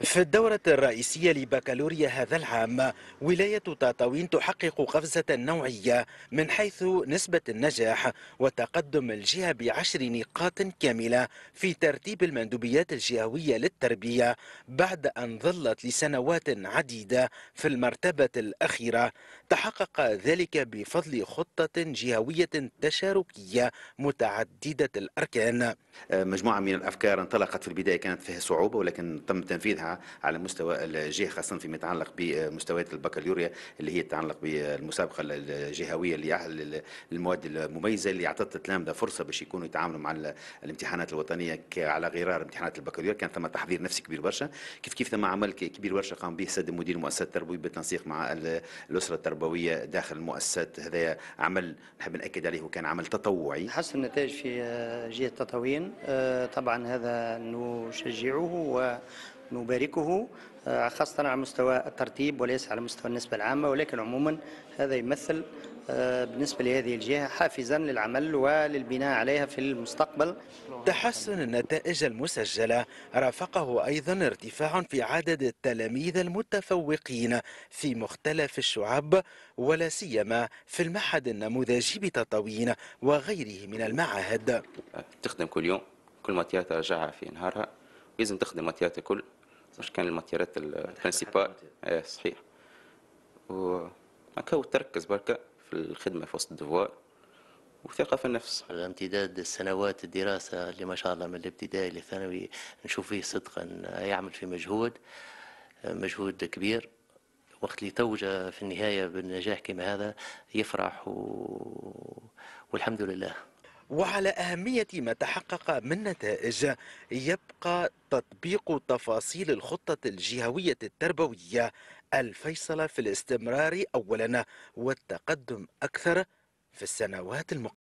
في الدورة الرئيسية لبكالوريا هذا العام ولاية تاتاوين تحقق قفزة نوعية من حيث نسبة النجاح وتقدم الجهة بعشر نقاط كاملة في ترتيب المندوبيات الجهوية للتربية بعد أن ظلت لسنوات عديدة في المرتبة الأخيرة تحقق ذلك بفضل خطة جهوية تشاركية متعددة الأركان مجموعة من الأفكار انطلقت في البداية كانت فيها صعوبة ولكن تم تنفيذها عليها على مستوى الجهه خاصه فيما يتعلق بمستويات البكالوريا اللي هي تتعلق بالمسابقه الجهويه اللي المواد المميزه اللي اعطت التلامذه فرصه باش يكونوا يتعاملوا مع الامتحانات الوطنيه على غرار امتحانات البكالوريا كان ثم تحضير نفسي كبير برشا كيف كيف ثم عمل كبير برشا قام به سد مدير المؤسسه التربويه بالتنسيق مع الاسره التربويه داخل المؤسسات هذا عمل نحب ناكد عليه وكان عمل تطوعي حسن النتائج في آه، جهه التطوين آه، طبعا هذا نشجعه و نباركه آه، خاصة على مستوى الترتيب وليس على مستوى النسبة العامة ولكن عموما هذا يمثل آه، بالنسبة لهذه الجهة حافزا للعمل وللبناء عليها في المستقبل تحسن النتائج المسجلة رافقه أيضا ارتفاع في عدد التلاميذ المتفوقين في مختلف الشعب ولا سيما في المعهد النموذجي بتطاوين وغيره من المعاهد تخدم كل يوم كل تياتها رجعها في نهارها لازم تخدم ماتيات كل مش كان الماتيرات البرنسيبال اي صحيح و هكا وتركز برك في الخدمة في وسط الدفوار وثقة في النفس على امتداد السنوات الدراسة اللي ما شاء الله من الابتدائي للثانوي نشوف فيه صدقا يعمل في مجهود مجهود كبير وقت اللي توجه في النهاية بالنجاح كما هذا يفرح و... والحمد لله وعلى أهمية ما تحقق من نتائج يبقى تطبيق تفاصيل الخطة الجهوية التربوية الفيصلة في الاستمرار أولا والتقدم أكثر في السنوات المقبلة